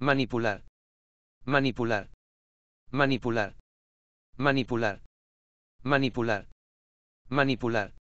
manipular, manipular, manipular, manipular, manipular, manipular.